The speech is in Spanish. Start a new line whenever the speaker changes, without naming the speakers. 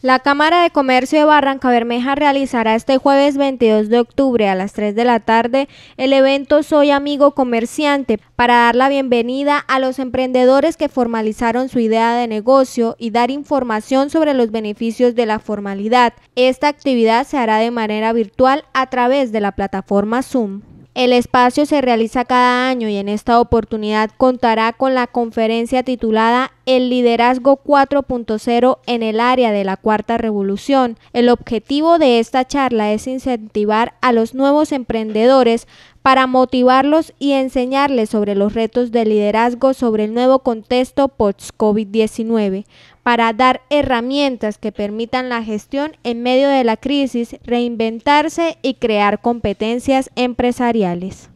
La Cámara de Comercio de Barranca Bermeja realizará este jueves 22 de octubre a las 3 de la tarde el evento Soy Amigo Comerciante para dar la bienvenida a los emprendedores que formalizaron su idea de negocio y dar información sobre los beneficios de la formalidad. Esta actividad se hará de manera virtual a través de la plataforma Zoom. El espacio se realiza cada año y en esta oportunidad contará con la conferencia titulada el liderazgo 4.0 en el área de la cuarta revolución. El objetivo de esta charla es incentivar a los nuevos emprendedores para motivarlos y enseñarles sobre los retos de liderazgo sobre el nuevo contexto post-COVID-19, para dar herramientas que permitan la gestión en medio de la crisis, reinventarse y crear competencias empresariales.